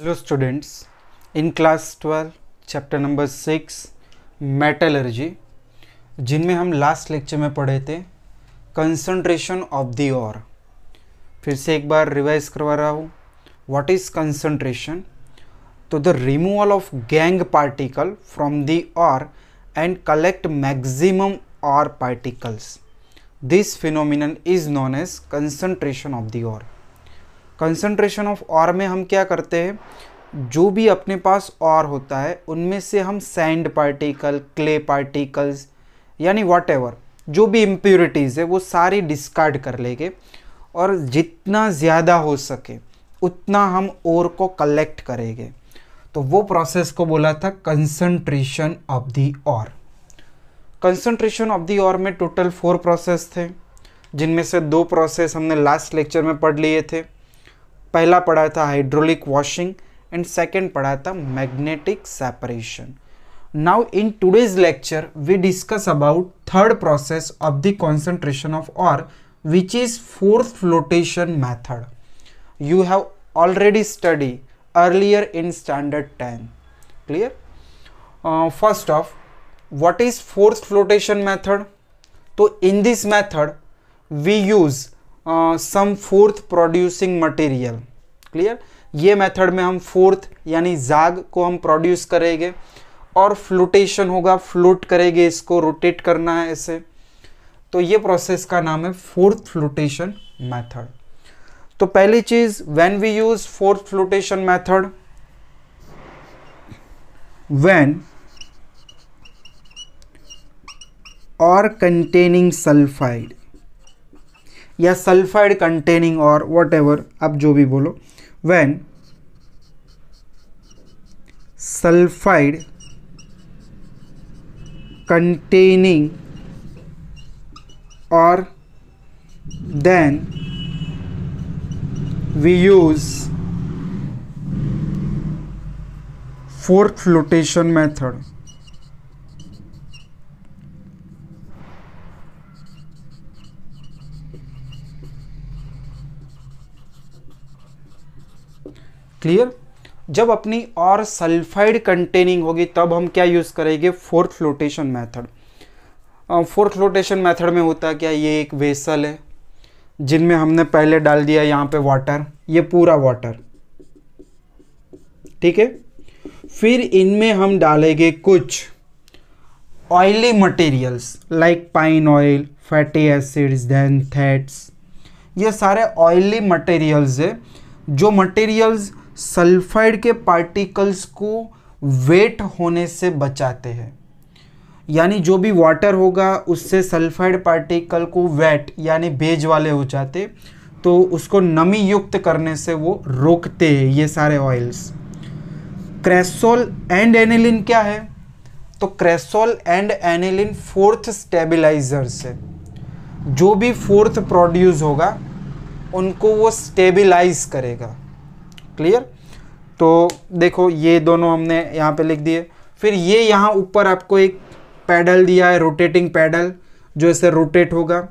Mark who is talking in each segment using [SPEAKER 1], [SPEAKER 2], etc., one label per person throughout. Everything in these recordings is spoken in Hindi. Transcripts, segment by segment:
[SPEAKER 1] Hello students in class twelve chapter number six metallurgy जिनमें हम लास्ट लेक्चर में पढ़े थे कंसंट्रेशन ऑफ दी और फिर से एक बार रिवाइज करवा रहा हूँ व्हाट इज़ कंसंट्रेशन तो the removal of gangue particle from the ore and collect maximum ore particles this phenomenon is known as concentration of the ore concentration of और में हम क्या करते हैं जो भी अपने पास और होता है उनमें से हम सैंड पार्टिकल क्ले पार्टिकल्स यानी वाट जो भी इम्प्योरिटीज़ है वो सारी डिस्कार्ड कर लेंगे और जितना ज़्यादा हो सके उतना हम और को कलेक्ट करेंगे तो वो प्रोसेस को बोला था concentration of the ore concentration of the और में टोटल फोर प्रोसेस थे जिनमें से दो प्रोसेस हमने लास्ट लेक्चर में पढ़ लिए थे पहला पढ़ा था हाइड्रोलिक वॉशिंग एंड सेकेंड पढ़ा था magnetic separation now in today's lecture we discuss about third process of the concentration of ore which is froth flotation method you have already study earlier in standard ten clear first of what is froth flotation method तो in this method we use some froth producing material clear ये मेथड में हम फोर्थ यानी जाग को हम प्रोड्यूस करेंगे और फ्लोटेशन होगा फ्लोट करेंगे इसको रोटेट करना है ऐसे तो ये प्रोसेस का नाम है फोर्थ फ्लोटेशन मेथड तो पहली चीज when we use froth flotation method when ore containing sulphide या sulphide containing ore whatever आप जो भी बोलो when sulphide containing ore then we use froth flotation method clear जब अपनी और सल्फाइड कंटेनिंग होगी तब हम क्या यूज़ करेंगे froth flotation method froth flotation method में होता है क्या ये एक वेसल है जिनमें हमने पहले डाल दिया यहाँ पे वाटर ये पूरा वाटर ठीक है फिर इनमें हम डालेंगे कुछ oily materials like pine oil fatty acids then that's ये सारे ऑयली मटेरियल्स है जो मटेरियल्स सल्फाइड के पार्टिकल्स को वेट होने से बचाते हैं यानी जो भी वाटर होगा उससे सल्फाइड पार्टिकल को वेट यानी बेज वाले हो जाते तो उसको नमी युक्त करने से वो रोकते हैं ये सारे ऑयल्स क्रेसोल एंड एनिलिन क्या है तो cresol and aniline froth stabilisers है जो भी फोर्थ प्रोड्यूस होगा उनको वो स्टेबिलाइज करेगा क्लियर तो देखो ये दोनों हमने यहाँ पे लिख दिए फिर ये यहाँ ऊपर आपको एक पैडल दिया है रोटेटिंग पैडल जो इसे रोटेट होगा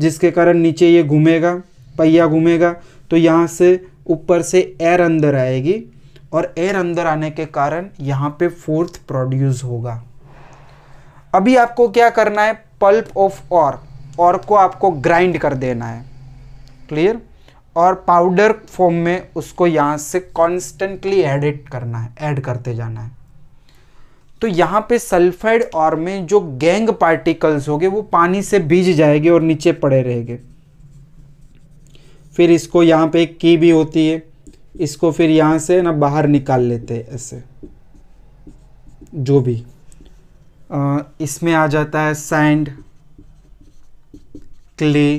[SPEAKER 1] जिसके कारण नीचे ये घूमेगा पहिया घूमेगा तो यहाँ से ऊपर से एयर अंदर आएगी और एयर अंदर आने के कारण यहाँ पे फोर्थ प्रोड्यूस होगा अभी आपको क्या करना है पल्प ऑफ और और को आपको ग्राइंड कर देना है क्लियर और पाउडर फॉर्म में उसको यहाँ से कॉन्स्टेंटली एडिट करना है ऐड करते जाना है तो यहाँ पे सल्फाइड और में जो गैंग पार्टिकल्स होंगे वो पानी से भीज जाएंगे और नीचे पड़े रहेंगे फिर इसको यहाँ पे एक की भी होती है इसको फिर यहाँ से ना बाहर निकाल लेते हैं ऐसे जो भी इसमें आ जाता है सैंड क्ले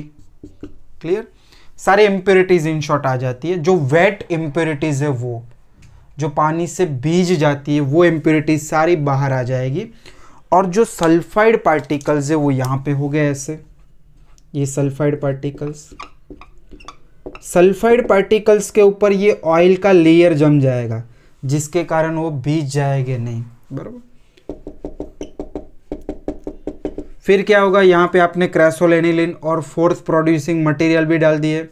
[SPEAKER 1] क्लियर सारे इम्प्योरिटीज इन शॉर्ट आ जाती है जो वेट इम्प्योरिटीज है वो जो पानी से भीज जाती है वो इम्प्योरिटीज सारी बाहर आ जाएगी और जो सल्फाइड पार्टिकल्स है वो यहाँ पे हो गए ऐसे ये सल्फाइड पार्टिकल्स सल्फाइड पार्टिकल्स के ऊपर ये ऑयल का लेयर जम जाएगा जिसके कारण वो भीज जाएंगे नहीं बराबर फिर क्या होगा यहाँ पे आपने क्रैसोलेनिलिन और फोर्थ प्रोड्यूसिंग मटेरियल भी डाल दिए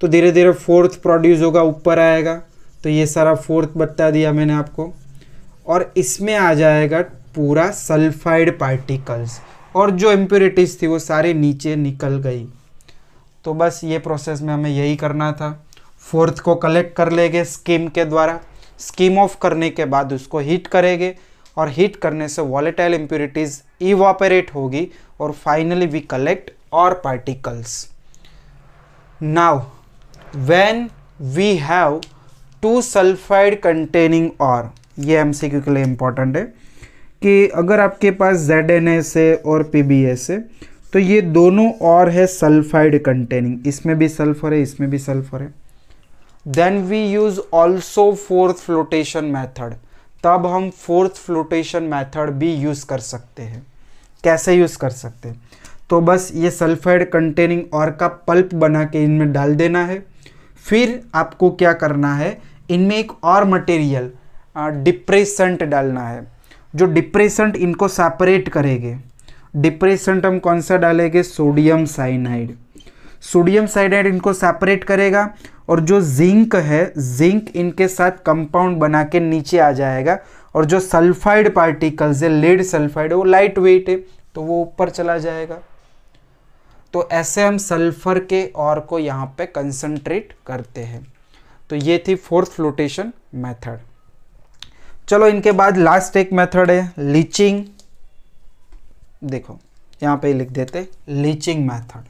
[SPEAKER 1] तो धीरे धीरे फोर्थ प्रोड्यूस होगा ऊपर आएगा तो ये सारा फोर्थ बता दिया मैंने आपको और इसमें आ जाएगा पूरा सल्फाइड पार्टिकल्स और जो इम्प्योरिटीज़ थी वो सारे नीचे निकल गई तो बस ये प्रोसेस में हमें यही करना था फोर्थ को कलेक्ट कर लेंगे स्कीम के द्वारा स्कीम ऑफ करने के बाद उसको हीट करेंगे और हीट करने से वॉलेटाइल इम्प्योरिटीज़ इवापरेट होगी और finally we collect ore particles now when we have to sulphide containing ore ये एमसीक्यू के लिए इम्पॉर्टेंट है कि अगर आपके पास जेड एन एस है और पी बी एस है तो ये दोनों और है सल्फाइड कंटेनिंग इसमें भी सल्फर है इसमें भी सल्फर है then we use also froth flotation method तब हम फोर्थ फ्लोटेशन मेथड भी यूज़ कर सकते हैं कैसे यूज़ कर सकते हैं तो बस ये सल्फाइड कंटेनिंग और का पल्प बना के इनमें डाल देना है फिर आपको क्या करना है इनमें एक और मटेरियल डिप्रेसेंट डालना है जो डिप्रेसेंट इनको सेपरेट करेंगे डिप्रेसेंट हम कौन सा डालेंगे सोडियम साइनाइड सोडियम साइनाइड इनको सेपरेट करेगा और जो जिंक है जिंक इनके साथ कंपाउंड बना के नीचे आ जाएगा और जो सल्फाइड पार्टिकल्स है लेड सल्फाइड है वो लाइट वेट है तो वो ऊपर चला जाएगा तो ऐसे हम सल्फर के और को यहाँ पे कंसंट्रेट करते हैं तो ये थी फोर्थ फ्लोटेशन मेथड चलो इनके बाद लास्ट एक मेथड है लीचिंग देखो यहाँ पे लिख देते leaching method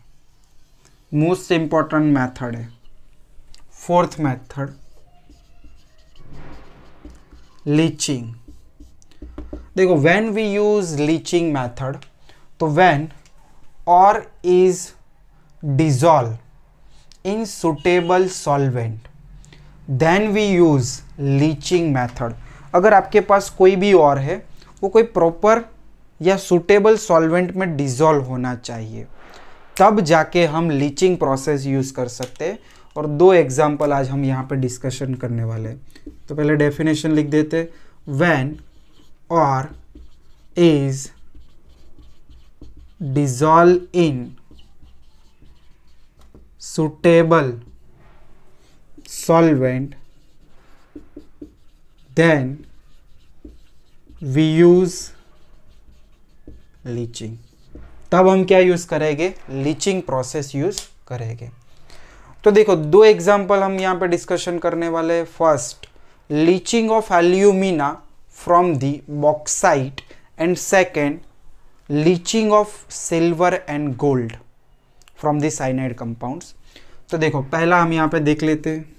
[SPEAKER 1] most important method है फोर्थ मेथड लीचिंग देखो when we use leaching method तो when ore is dissolve in suitable solvent then we use leaching method अगर आपके पास कोई भी और है वो कोई प्रॉपर या सुटेबल सॉल्वेंट में डिजॉल्व होना चाहिए तब जाके हम लीचिंग प्रोसेस यूज़ कर सकते और दो एग्जाम्पल आज हम यहाँ पर डिस्कशन करने वाले तो पहले डेफिनेशन लिख देते when ore is dissolve in suitable solvent then we use leaching तब हम क्या यूज़ करेंगे लीचिंग प्रोसेस यूज़ करेंगे तो देखो दो एग्जाम्पल हम यहाँ पे डिस्कशन करने वाले हैं first leaching of alumina from the bauxite and second leaching of silver and gold from the cyanide compounds तो देखो पहला हम यहाँ पे देख लेते हैं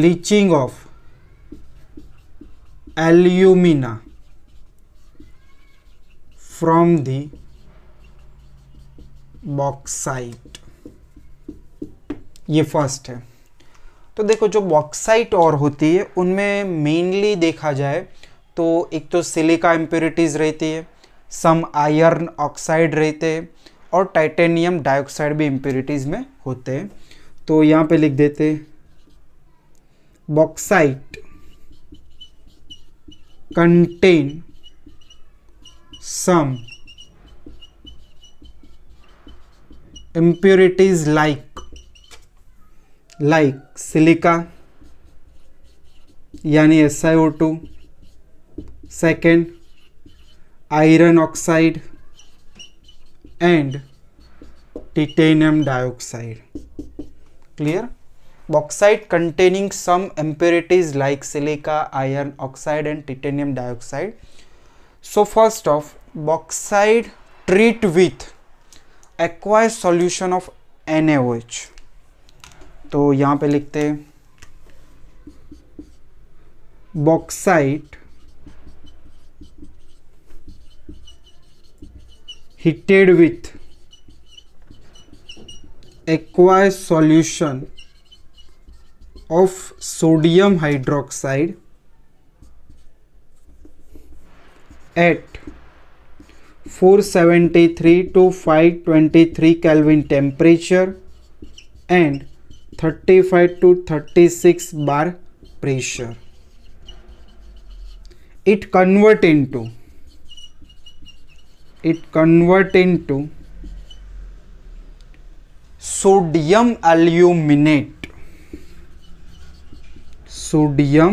[SPEAKER 1] leaching of alumina from the bauxite ये फर्स्ट है तो देखो जो बॉक्साइट और होती है उनमें मेनली देखा जाए तो एक तो सिलिका इम्प्योरिटीज़ रहती है सम आयरन ऑक्साइड रहते हैं और टाइटेनियम डाइऑक्साइड भी इम्प्योरिटीज़ में होते हैं तो यहाँ पे लिख देते bauxite contain some impurities like like silica यानी SiO2 second iron oxide and titanium dioxide clear bauxite containing some impurities like silica iron oxide and titanium dioxide so first of bauxite treat with aqueous solution of NaOH तो यहां पे लिखते हैं bauxite heated with aqueous solution of sodium hydroxide at 473 to 523 Kelvin temperature and 35 to 36 bar pressure. It convert into it convert into sodium aluminate sodium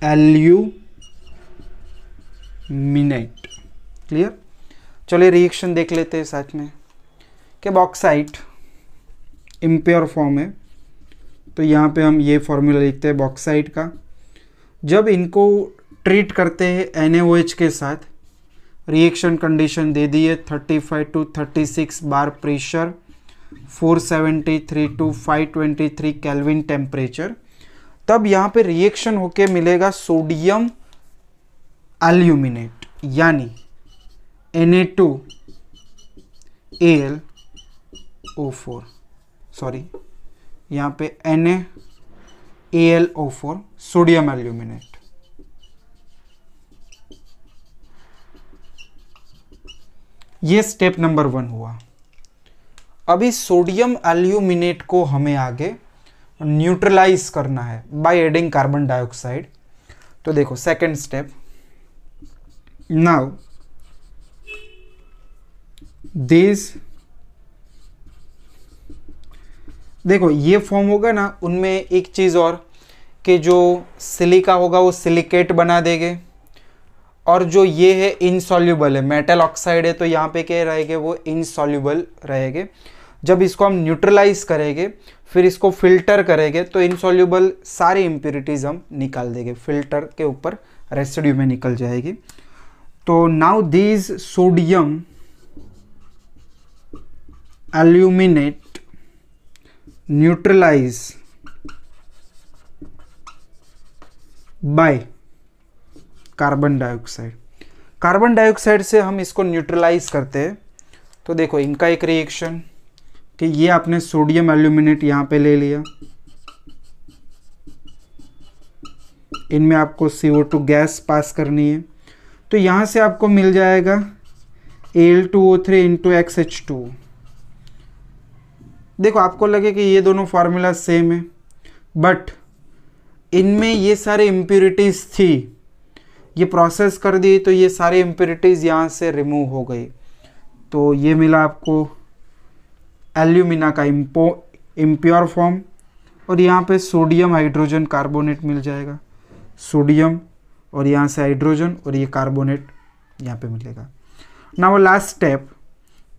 [SPEAKER 1] aluminate मिनाइट क्लियर चलिए रिएक्शन देख लेते हैं साथ में कि बॉक्साइट इम्प्योर फॉर्म है तो यहाँ पे हम ये फॉर्मूला लिखते हैं बॉक्साइट का जब इनको ट्रीट करते हैं एन के साथ रिएक्शन कंडीशन दे दिए है 35 to 36 bar pressure 473 to 523 kelvin temperature तब यहाँ पे रिएक्शन होके मिलेगा सोडियम अल्यूमिनेट यानी N A two A L O four sorry यहाँ पे N A L O four sodium aluminate ये स्टेप नंबर वन हुआ अभी सोडियम एल्यूमिनेट को हमें आगे न्यूट्रलाइज करना है बाय एडिंग कार्बन डाइऑक्साइड तो देखो सेकंड स्टेप now this देखो ये फॉर्म होगा ना उनमें एक चीज़ और कि जो सिलिका होगा वो सिलिकेट बना देंगे और जो ये है इनसॉल्यूबल है मेटल ऑक्साइड है तो यहाँ पे क्या रहेगा वो इनसॉल्यूबल रहेंगे जब इसको हम न्यूट्रलाइज करेंगे फिर इसको फिल्टर करेंगे तो इनसॉल्यूबल सारी इम्प्यूरिटीज़ हम निकाल देंगे फिल्टर के ऊपर रेसिड्यू में निकल जाएगी तो now these sodium aluminate neutralize by carbon dioxide carbon dioxide से हम इसको न्यूट्रलाइज करते हैं तो देखो इनका एक रिएक्शन कि ये आपने सोडियम एल्यूमिनेट यहां पे ले लिया इनमें आपको CO2 गैस पास करनी है तो यहाँ से आपको मिल जाएगा L two O three into X H two देखो आपको लगे कि ये दोनों फार्मूला सेम है बट इनमें ये सारे इम्प्योरिटीज़ थी ये प्रोसेस कर दी तो ये सारे इम्प्योरिटीज़ यहाँ से रिमूव हो गई तो ये मिला आपको एल्यूमिना का इम्पो इम्प्योर फॉर्म और यहाँ पे सोडियम हाइड्रोजन कार्बोनेट मिल जाएगा सोडियम और यहाँ से हाइड्रोजन और ये कार्बोनेट यहाँ पे मिलेगा ना वो लास्ट स्टेप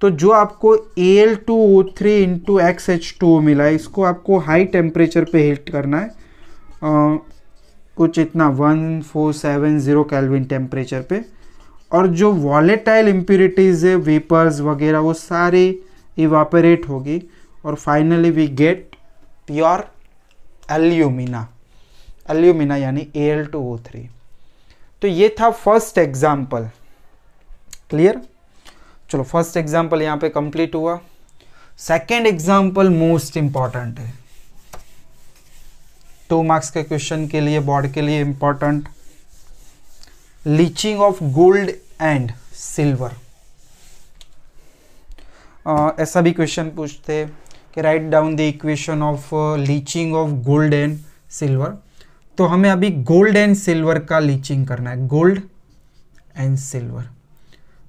[SPEAKER 1] तो जो आपको L two O three into X H two मिला है इसको आपको हाई टेम्परेचर पे हीट करना है आ, कुछ इतना one four seven zero kelvin temperature पे और जो वॉलेटाइल इम्प्यूरिटीज़ है वेपर्स वगैरह वो सारे इवापोरेट होगी और finally we get pure alumina alumina यानी एल टू ओ थ्री तो ये था फर्स्ट एग्जाम्पल क्लियर चलो फर्स्ट एग्जाम्पल यहां पे कंप्लीट हुआ सेकेंड एग्जाम्पल मोस्ट इंपॉर्टेंट है टू मार्क्स के क्वेश्चन के लिए बोर्ड के लिए important leaching of gold and silver ऐसा भी क्वेश्चन पूछते कि write down the equation of leaching of gold and silver तो हमें अभी गोल्ड एंड सिल्वर का लीचिंग करना है गोल्ड एंड सिल्वर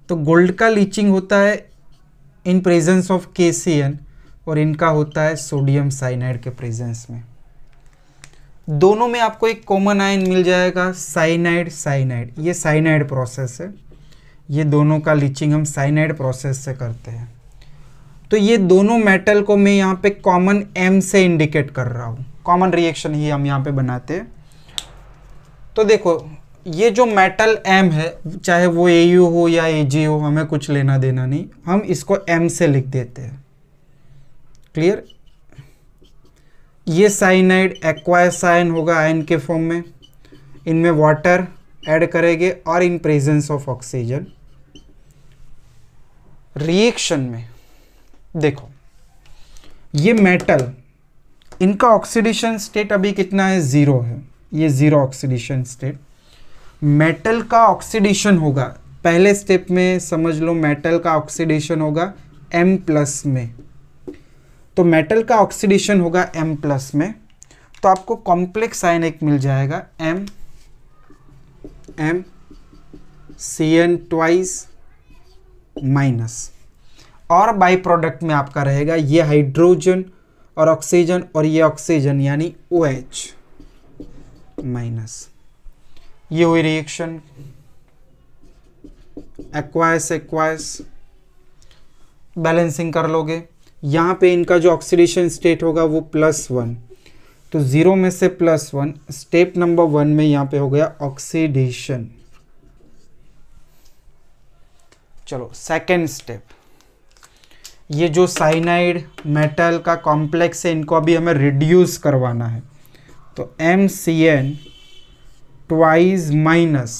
[SPEAKER 1] तो गोल्ड का लीचिंग होता है इन प्रेजेंस ऑफ के और इनका होता है सोडियम साइनाइड के प्रेजेंस में दोनों में आपको एक कॉमन आयन मिल जाएगा साइनाइड साइनाइड ये साइनाइड प्रोसेस है ये दोनों का लीचिंग हम साइनाइड प्रोसेस से करते हैं तो ये दोनों मेटल को मैं यहाँ पे कॉमन एम से इंडिकेट कर रहा हूँ कॉमन रिएक्शन ही हम यहाँ पे बनाते हैं तो देखो ये जो मेटल एम है चाहे वो ए यू हो या ए जी हो हमें कुछ लेना देना नहीं हम इसको एम से लिख देते हैं क्लियर ये साइनाइड एक्वायर साइन होगा आयन के फॉर्म में इनमें वाटर ऐड करेंगे और in presence of oxygen reaction में देखो ये मेटल इनका ऑक्सीडेशन स्टेट अभी कितना है ज़ीरो है ये ज़ीरो ऑक्सीडेशन स्टेट मेटल का ऑक्सीडेशन होगा पहले स्टेप में समझ लो मेटल का ऑक्सीडेशन होगा एम प्लस में तो मेटल का ऑक्सीडेशन होगा एम प्लस में तो आपको कॉम्प्लेक्स आयन एक मिल जाएगा M M C N twice minus और बाई प्रोडक्ट में आपका रहेगा ये हाइड्रोजन और ऑक्सीजन और ये ऑक्सीजन यानी ओ OH. एच माइनस ये हुई रिएक्शन एक्वायस एक्वाइस बैलेंसिंग कर लोगे यहां पे इनका जो ऑक्सीडेशन स्टेट होगा वो प्लस वन तो ज़ीरो में से plus one step number one में यहां पे हो गया ऑक्सीडेशन चलो सेकेंड स्टेप ये जो साइनाइड मेटल का कॉम्प्लेक्स है इनको अभी हमें रिड्यूस करवाना है तो M C N twice minus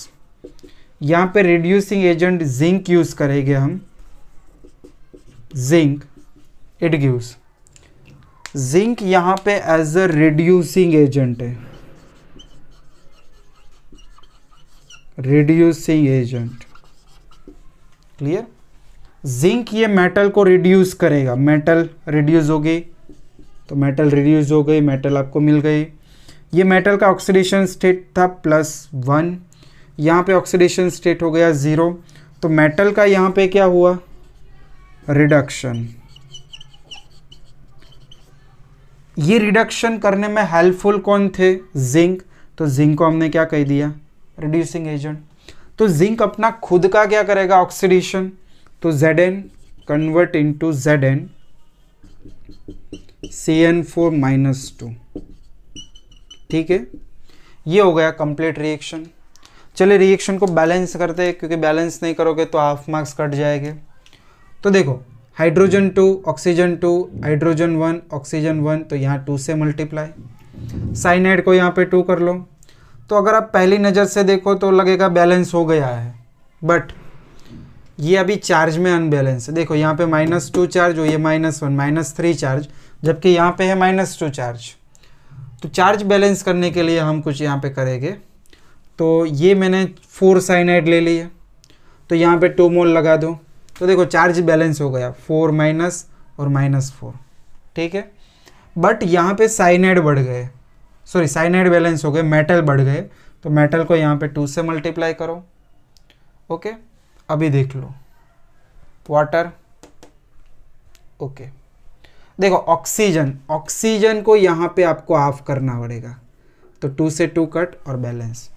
[SPEAKER 1] यहाँ पे रिड्यूसिंग एजेंट जिंक यूज़ करेंगे हम जिंक इट गिव्स जिंक यहाँ पे एज अ रिड्यूसिंग एजेंट है रिड्यूसिंग एजेंट क्लियर जिंक ये मेटल को रिड्यूस करेगा मेटल रिड्यूस हो गई तो मेटल रिड्यूस हो गई मेटल आपको मिल गई ये मेटल का ऑक्सीडेशन स्टेट था प्लस वन यहाँ पे ऑक्सीडेशन स्टेट हो गया ज़ीरो तो मेटल का यहाँ पे क्या हुआ रिडक्शन ये रिडक्शन करने में हेल्पफुल कौन थे जिंक तो जिंक को हमने क्या कह दिया रिड्यूसिंग एजेंट तो जिंक अपना खुद का क्या करेगा ऑक्सीडेशन तो Z N convert into Z N C N four minus two ठीक है ये हो गया कंप्लीट रिएक्शन चलिए रिएक्शन को बैलेंस करते हैं क्योंकि बैलेंस नहीं करोगे तो हाफ मार्क्स कट जाएंगे तो देखो hydrogen two oxygen two hydrogen one oxygen one तो यहाँ टू से मल्टीप्लाई साइनाइड को यहाँ पे टू कर लो तो अगर आप पहली नज़र से देखो तो लगेगा बैलेंस हो गया है बट ये अभी चार्ज में अनबैलेंस है देखो यहाँ पे माइनस टू चार्ज हो ये minus one minus three charge जबकि यहाँ पे है माइनस टू चार्ज तो चार्ज बैलेंस करने के लिए हम कुछ यहाँ पे करेंगे तो ये मैंने फोर साइनाइड ले ली है तो यहाँ पे टू मोल लगा दो तो देखो चार्ज बैलेंस हो गया फोर माइनस और माइनस फोर ठीक है बट यहाँ पे साइनाइड बढ़ गए सॉरी साइनाइड बैलेंस हो गए मेटल बढ़ गए तो मेटल को यहाँ पे टू से मल्टीप्लाई करो ओके अभी देख लो वाटर ओके देखो ऑक्सीजन ऑक्सीजन को यहाँ पे आपको ऑफ करना पड़ेगा तो टू से टू कट और बैलेंस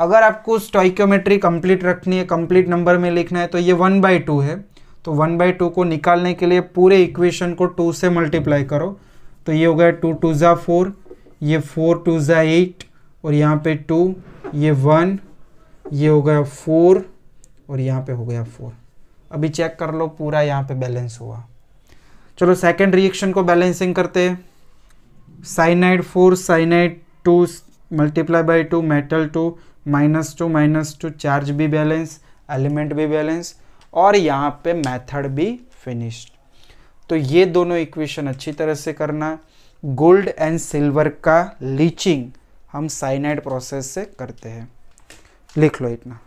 [SPEAKER 1] अगर आपको स्टॉइक्योमेट्री कंप्लीट रखनी है कंप्लीट नंबर में लिखना है तो ये वन बाई टू है तो वन बाई टू को निकालने के लिए पूरे इक्वेशन को टू से मल्टीप्लाई करो तो ये हो गया टू टू ज़ा फोर ये फोर टू ज़ा एट और यहाँ पे टू ये वन ये हो गया फोर और यहाँ पे हो गया फोर अभी चेक कर लो पूरा यहाँ पे बैलेंस हुआ चलो सेकेंड रिएक्शन को बैलेंसिंग करते हैं cyanide four cyanide two multiply by two metal two minus two minus two charge भी बैलेंस एलिमेंट भी बैलेंस और यहाँ पे मेथड भी फिनिश्ड तो ये दोनों इक्वेशन अच्छी तरह से करना गोल्ड एंड सिल्वर का लीचिंग हम साइनाइड प्रोसेस से करते हैं लिख लो इतना